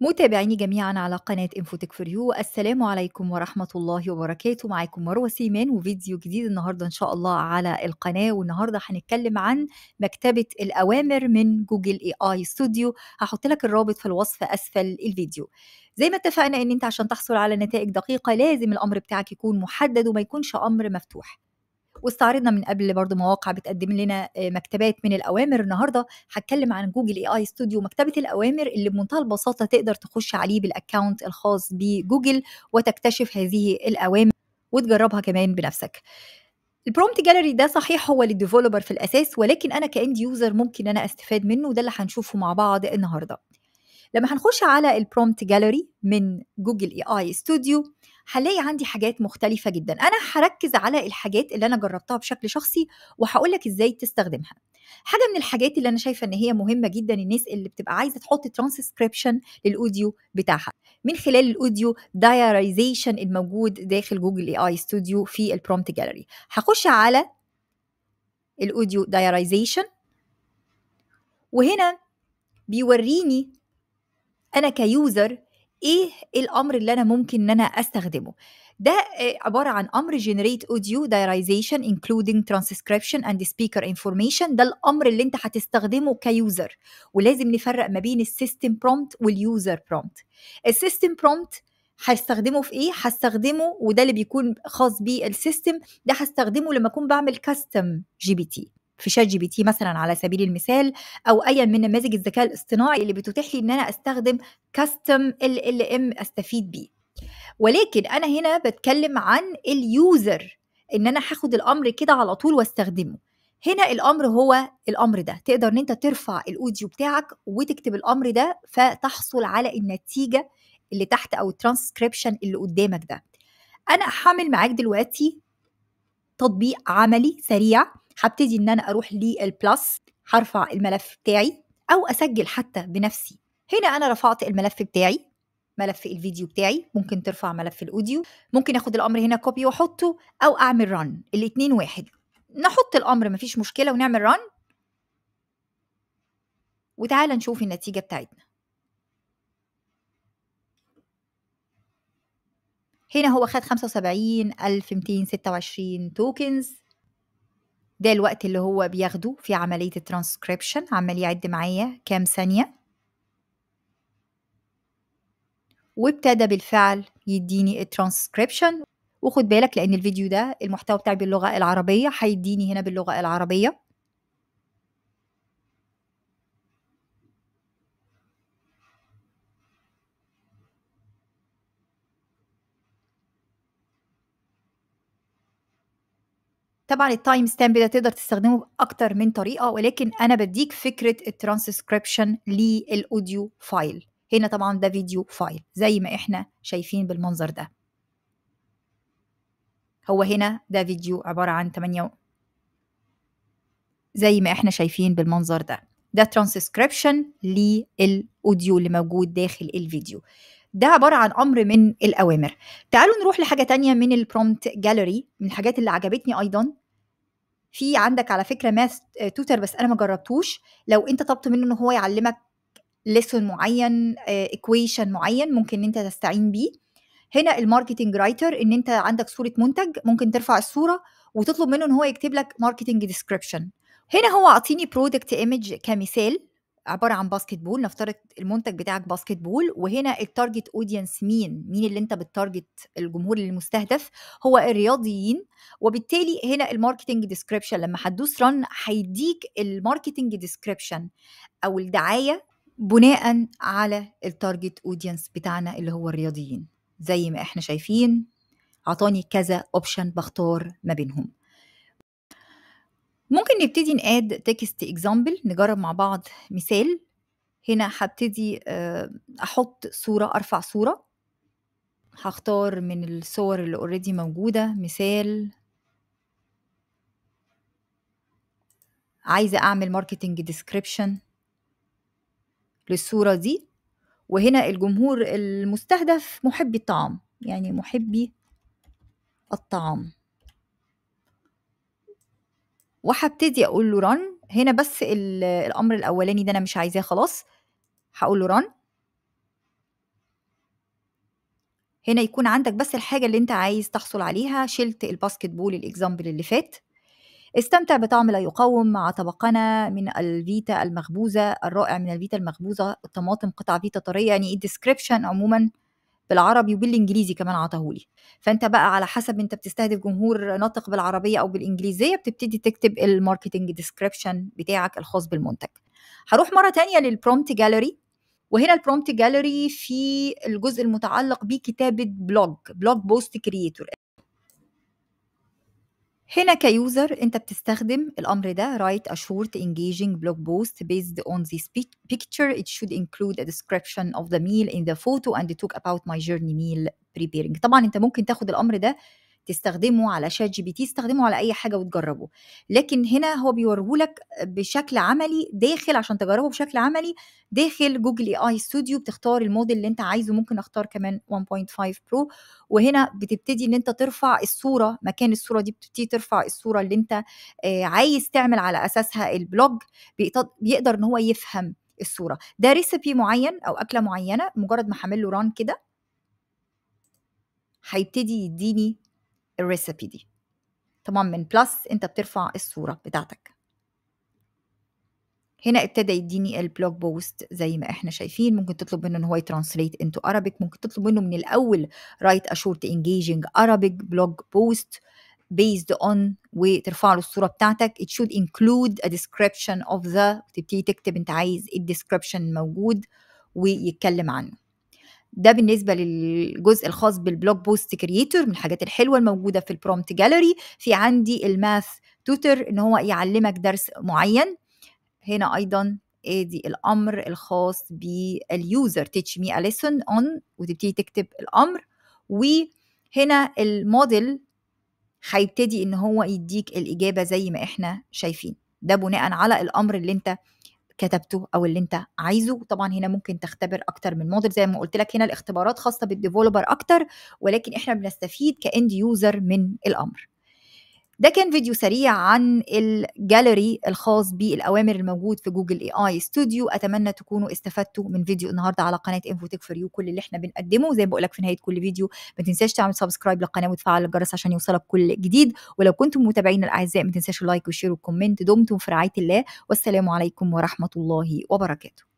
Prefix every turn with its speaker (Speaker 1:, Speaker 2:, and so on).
Speaker 1: متابعيني جميعا على قناة انفوتك فور يو السلام عليكم ورحمة الله وبركاته معاكم مروة سيمان وفيديو جديد النهاردة ان شاء الله على القناة والنهاردة هنتكلم عن مكتبة الأوامر من جوجل اي اي ستوديو هحط لك الرابط في الوصف أسفل الفيديو زي ما اتفقنا ان انت عشان تحصل على نتائج دقيقة لازم الامر بتاعك يكون محدد وما يكونش امر مفتوح واستعرضنا من قبل برضو مواقع بتقدم لنا آه، مكتبات من الاوامر النهارده هتكلم عن جوجل اي اي ستوديو مكتبه الاوامر اللي بمنتهى البساطه تقدر تخش عليه بالاكونت الخاص بجوجل وتكتشف هذه الاوامر وتجربها كمان بنفسك البرومت جاليري ده صحيح هو للديفلوبر في الاساس ولكن انا كاند يوزر ممكن انا استفاد منه وده اللي هنشوفه مع بعض النهارده لما هنخش على البرومت جاليري من جوجل اي اي ستوديو هلاقي عندي حاجات مختلفة جدا أنا هركز على الحاجات اللي أنا جربتها بشكل شخصي وهقول لك إزاي تستخدمها حاجة من الحاجات اللي أنا شايفة إن هي مهمة جدا الناس اللي بتبقى عايزة تحط ترانسكريبشن للأوديو بتاعها من خلال الأوديو دايرايزيشن الموجود داخل جوجل اي اي ستوديو في البرومت جاليري هخش على الأوديو دايرايزيشن وهنا بيوريني انا كيوزر ايه الامر اللي انا ممكن ان انا استخدمه ده آه، عباره عن امر جنريت اوديو دايرايزيشن انكلودينج ترانسكريبشن اند سبيكر انفورميشن ده الامر اللي انت هتستخدمه كيوزر ولازم نفرق ما بين السيستم برومبت واليوزر برومبت السيستم برومبت هستخدمه في ايه هستخدمه وده اللي بيكون خاص بالسيستم ده هستخدمه لما اكون بعمل كاستم جي بي تي في شات جي بي تي مثلا على سبيل المثال او ايا من نماذج الذكاء الاصطناعي اللي بتتيح لي ان انا استخدم كاستم ال ال ام استفيد بيه ولكن انا هنا بتكلم عن اليوزر ان انا هاخد الامر كده على طول واستخدمه هنا الامر هو الامر ده تقدر ان انت ترفع الاوديو بتاعك وتكتب الامر ده فتحصل على النتيجه اللي تحت او الترانسكريبشن اللي قدامك ده انا هعمل معاك دلوقتي تطبيق عملي سريع هبتدي ان انا اروح للبلس هرفع الملف بتاعي او اسجل حتى بنفسي هنا انا رفعت الملف بتاعي ملف الفيديو بتاعي ممكن ترفع ملف الاوديو ممكن اخد الامر هنا كوبي واحطه او اعمل رن الاثنين واحد نحط الامر مفيش مشكله ونعمل رن وتعالى نشوف النتيجه بتاعتنا هنا هو خد 75226 توكنز ده الوقت اللي هو بياخده في عملية الترانسكريبشن عمال يعد معايا كام ثانية وابتدى بالفعل يديني الترانسكريبشن وخد بالك لان الفيديو ده المحتوى بتاعي باللغه العربيه هيديني هنا باللغه العربيه طبعا التايم ستامب ده تقدر تستخدمه باكتر من طريقه ولكن انا بديك فكره الترانسكريبشن للاوديو فايل هنا طبعا ده فيديو فايل زي ما احنا شايفين بالمنظر ده هو هنا ده فيديو عباره عن 8 زي ما احنا شايفين بالمنظر ده ده ترانسكريبشن للاوديو اللي موجود داخل الفيديو ده عباره عن امر من الاوامر تعالوا نروح لحاجه تانية من البرومت جاليري من الحاجات اللي عجبتني ايضا في عندك على فكره ماث توتر بس انا ما جربتوش لو انت طلبت منه ان هو يعلمك ليسون معين ايكويشن آه، معين ممكن انت تستعين بيه هنا الماركتنج رايتر ان انت عندك صوره منتج ممكن ترفع الصوره وتطلب منه ان هو يكتب لك ماركتنج ديسكريبشن هنا هو اعطيني برودكت ايمج كمثال عباره عن باسكت بول نفترض المنتج بتاعك باسكت بول وهنا التارجت اودينس مين مين اللي انت بتارجت الجمهور المستهدف هو الرياضيين وبالتالي هنا الماركتنج ديسكريبشن لما هتدوس رن هيديك الماركتنج ديسكريبشن او الدعايه بناء على التارجت اودينس بتاعنا اللي هو الرياضيين زي ما احنا شايفين عطاني كذا اوبشن بختار ما بينهم ممكن نبتدي نقاد تكست اكزامبل نجرب مع بعض مثال هنا هبتدي آه، احط صوره ارفع صوره هختار من الصور اللي اوريدي موجوده مثال عايزه اعمل ماركتنج ديسكريبشن للصوره دي وهنا الجمهور المستهدف محبي الطعام يعني محبي الطعام وهبتدي اقول له رن هنا بس الامر الاولاني ده انا مش عايزاه خلاص هقول له رن هنا يكون عندك بس الحاجه اللي انت عايز تحصل عليها شلت الباسكت بول الاكزامبل اللي فات استمتع بطعم لا يقاوم مع طبقنا من الفيتا المخبوزه الرائع من الفيتا المخبوزه الطماطم قطع فيتا طريه يعني الديسكريبشن عموما بالعربي وبالانجليزي كمان عطاهولي فانت بقى على حسب انت بتستهدف جمهور ناطق بالعربيه او بالانجليزيه بتبتدي تكتب الماركتنج ديسكريبشن بتاعك الخاص بالمنتج هروح مره تانية للبرومت جاليري وهنا البرومت جاليري في الجزء المتعلق بكتابه بلوج بلوج بوست كريتور هنا كيوزر انت بتستخدم الامر ده write a short engaging blog post based on this picture it should include a description of the meal in the photo and talk about my journey meal preparing طبعا انت ممكن تاخد الامر ده تستخدمه على شات جي بي تي تستخدمه على اي حاجه وتجربه لكن هنا هو بيوريهولك بشكل عملي داخل عشان تجربه بشكل عملي داخل جوجل اي اي ستوديو بتختار الموديل اللي انت عايزه ممكن اختار كمان 1.5 برو وهنا بتبتدي ان انت ترفع الصوره مكان الصوره دي بتبتدي ترفع الصوره اللي انت آه، عايز تعمل على اساسها البلوج بيقدر ان هو يفهم الصوره ده ريسيبي معين او اكله معينه مجرد ما حامل له ران كده هيبتدي يديني الريسبي دي طبعا من بلس انت بترفع الصورة بتاعتك هنا ابتدى يديني البلوج بوست زي ما احنا شايفين ممكن تطلب منه ان هو يترانسليت انتو ارابيك ممكن تطلب منه من الاول رايت اشورت انجيجنج Arabic بلوج بوست based on وترفع له الصورة بتاعتك it should include a description of the تبتدي تكتب انت عايز ايه الديسكريبشن موجود ويتكلم عنه ده بالنسبه للجزء الخاص بالبلوج بوست كرييتور من الحاجات الحلوه الموجوده في البرومت جاليري في عندي الماث توتر ان هو يعلمك درس معين هنا ايضا ادي الامر الخاص باليوزر تيتش مي ا ليسون اون وتبتدي تكتب الامر وهنا الموديل هيبتدي ان هو يديك الاجابه زي ما احنا شايفين ده بناء على الامر اللي انت كتبته او اللي انت عايزه طبعا هنا ممكن تختبر اكتر من موديل زي ما قلت لك هنا الاختبارات خاصه بالديفلوبر اكتر ولكن احنا بنستفيد كاند يوزر من الامر ده كان فيديو سريع عن الجاليري الخاص بالاوامر الموجود في جوجل اي اي ستوديو اتمنى تكونوا استفدتوا من فيديو النهارده على قناه انفوتك فور يو كل اللي احنا بنقدمه زي ما بقول لك في نهايه كل فيديو ما تنساش تعمل سبسكرايب للقناه وتفعل الجرس عشان يوصلك كل جديد ولو كنتم متابعين الاعزاء ما تنساش اللايك والشير والكومنت دمتم في رعايه الله والسلام عليكم ورحمه الله وبركاته